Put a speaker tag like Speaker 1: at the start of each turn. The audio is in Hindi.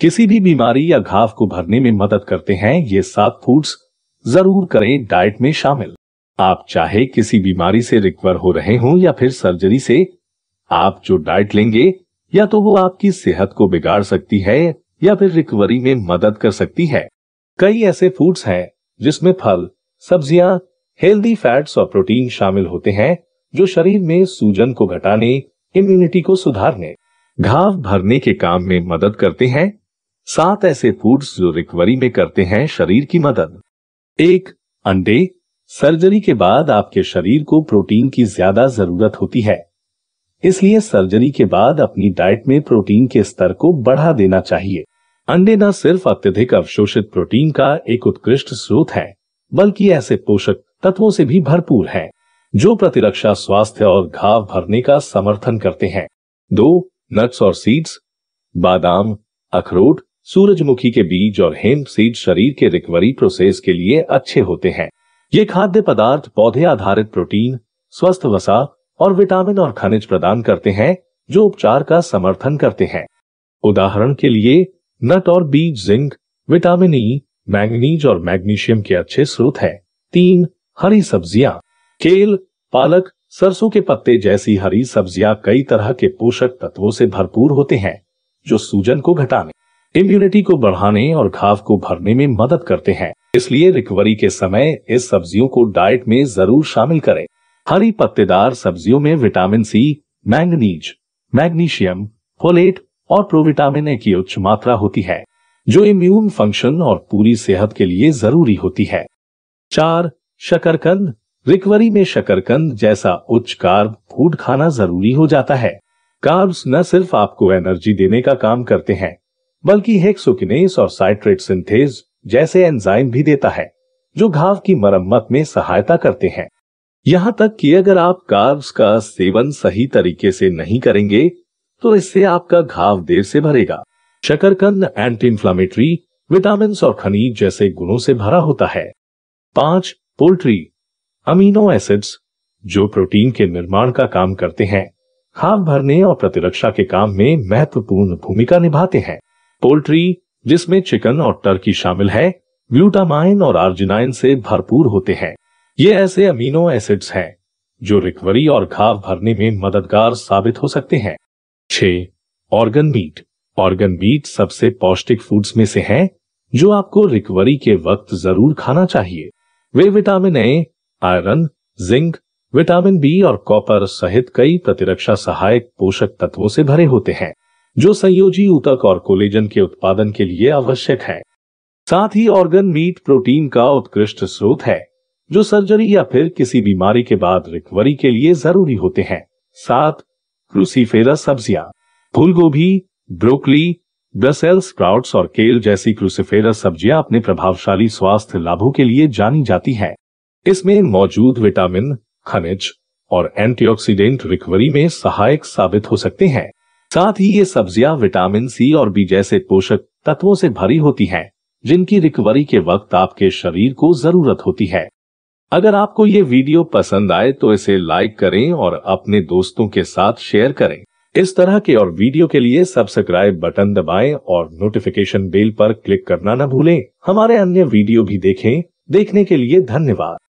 Speaker 1: किसी भी बीमारी या घाव को भरने में मदद करते हैं ये सात फूड्स जरूर करें डाइट में शामिल आप चाहे किसी बीमारी से रिकवर हो रहे हों या फिर सर्जरी से आप जो डाइट लेंगे या तो वो आपकी सेहत को बिगाड़ सकती है या फिर रिकवरी में मदद कर सकती है कई ऐसे फूड्स हैं जिसमें फल सब्जियां हेल्दी फैट्स और प्रोटीन शामिल होते हैं जो शरीर में सूजन को घटाने इम्यूनिटी को सुधारने घाव भरने के काम में मदद करते हैं सात ऐसे फूड्स जो रिकवरी में करते हैं शरीर की मदद एक अंडे सर्जरी के बाद आपके शरीर को प्रोटीन की ज्यादा जरूरत होती है इसलिए सर्जरी के बाद अपनी डाइट में प्रोटीन के स्तर को बढ़ा देना चाहिए अंडे न सिर्फ अत्यधिक अवशोषित प्रोटीन का एक उत्कृष्ट स्रोत है बल्कि ऐसे पोषक तत्वों से भी भरपूर है जो प्रतिरक्षा स्वास्थ्य और घाव भरने का समर्थन करते हैं दो नट्स और सीड्स बादाम अखरोट सूरजमुखी के बीज और हेम सीड शरीर के रिकवरी प्रोसेस के लिए अच्छे होते हैं ये खाद्य पदार्थ पौधे आधारित प्रोटीन स्वस्थ वसा और विटामिन और खनिज प्रदान करते हैं जो उपचार का समर्थन करते हैं उदाहरण के लिए नट और बीज जिंक विटामिन ई मैंगनीज और मैग्नीशियम के अच्छे स्रोत हैं तीन हरी सब्जियां केल पालक सरसों के पत्ते जैसी हरी सब्जियां कई तरह के पोषक तत्वों से भरपूर होते हैं जो सूजन को घटाने इम्यूनिटी को बढ़ाने और घाव को भरने में मदद करते हैं इसलिए रिकवरी के समय इस सब्जियों को डाइट में जरूर शामिल करें हरी पत्तेदार सब्जियों में vitamin C manganese magnesium folate और प्रोविटामिन ए की उच्च मात्रा होती है जो इम्यून फंक्शन और पूरी सेहत के लिए जरूरी होती है चार शकरकंद रिकवरी में शकरकंद जैसा उच्च कार्ब फूड खाना जरूरी हो जाता है कार्ब्स न सिर्फ आपको एनर्जी देने का काम करते हैं बल्कि हेक्सोकिनेस और साइट्रेट सिंथेज जैसे एंजाइम भी देता है जो घाव की मरम्मत में सहायता करते हैं यहाँ तक कि अगर आप कार्ब्स का सेवन सही तरीके से नहीं करेंगे तो इससे आपका घाव देर से भरेगा शकरकंद एंटी इंफ्लामेटरी विटामिन और खनिज जैसे गुणों से भरा होता है पांच पोल्ट्री अमीनो एसिड्स जो प्रोटीन के निर्माण का काम करते हैं घाव भरने और प्रतिरक्षा के काम में महत्वपूर्ण भूमिका निभाते हैं पोल्ट्री जिसमें चिकन और टर्की शामिल है ग्लूटामाइन और आर्जिनाइन से भरपूर होते हैं ये ऐसे अमीनो एसिड्स हैं जो रिकवरी और घाव भरने में मददगार साबित हो सकते हैं छह ऑर्गन बीट ऑर्गन बीट सबसे पौष्टिक फूड्स में से हैं जो आपको रिकवरी के वक्त जरूर खाना चाहिए वे vitamin A iron zinc vitamin B और कॉपर सहित कई प्रतिरक्षा सहायक पोषक तत्वों से भरे होते हैं जो संयोजी ऊतक और कोलेजन के उत्पादन के लिए आवश्यक है साथ ही ऑर्गन मीट प्रोटीन का उत्कृष्ट स्रोत है जो सर्जरी या फिर किसी बीमारी के बाद रिकवरी के लिए जरूरी होते हैं साथ क्रूसीफेरा सब्जियां फूल गोभी ब्रोकली ब्रसेल स्प्राउट्स और केल जैसी क्रूसीफेरा सब्जियां अपने प्रभावशाली स्वास्थ्य लाभों के लिए जानी जाती हैं। इसमें मौजूद विटामिन खनिज और एंटीऑक्सीडेंट रिकवरी में सहायक साबित हो सकते हैं साथ ही ये सब्जियां विटामिन सी और बी जैसे पोषक तत्वों से भरी होती हैं, जिनकी रिकवरी के वक्त आपके शरीर को जरूरत होती है अगर आपको ये वीडियो पसंद आए तो इसे लाइक करें और अपने दोस्तों के साथ शेयर करें इस तरह के और वीडियो के लिए सब्सक्राइब बटन दबाएं और नोटिफिकेशन बेल पर क्लिक करना न भूलें हमारे अन्य वीडियो भी देखें देखने के लिए धन्यवाद